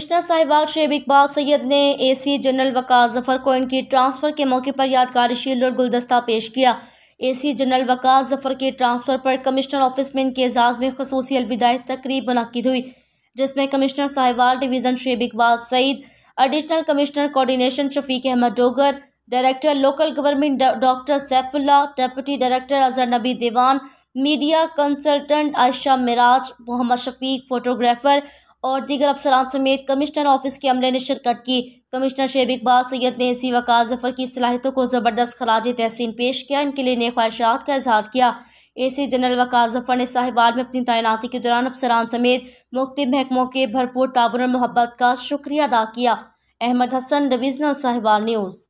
commissioner साहिबाग शेब इकबाल सैयद ने A C general वकार जफर को इनकी ट्रांसफ़र के मौके पर यादगारी शील और गुलदस्ता पेश किया ए सी जनरल वकार जफर के ट्रांसफ़र पर कमिश्नर ऑफिस में इनके एजाज़ में खसूस अलविदाई तकरीब मनद हुई जिसमें commissioner Sahiwal division Shoaib Iqbal Saeed additional commissioner coordination Shafiq Ahmed Dogar director local government doctor Saifullah deputy director Azhar Nabi Diwan media consultant Ayesha Miraj Mohammad Shafiq photographer और दीगर अफसरान समेत कमिश्नर ऑफिस के अमले ने शिरकत की कमिश्नर शेब इकबाल सैयद ने इसी वका जफर की सलाहितों को ज़बरदस्त खराज तहसीन पेश किया इनके लिए नए ख्वाहिशात का इजहार किया ए सी जनरल वक़ात जफर ने साहिबाल में अपनी तैनाती के दौरान अफसरान समेत मुख्त महकमों के भरपूर ताबन और मोहब्बत का शुक्रिया अदा किया अहमद हसन डिवीज़नल साहिबाल न्यूज़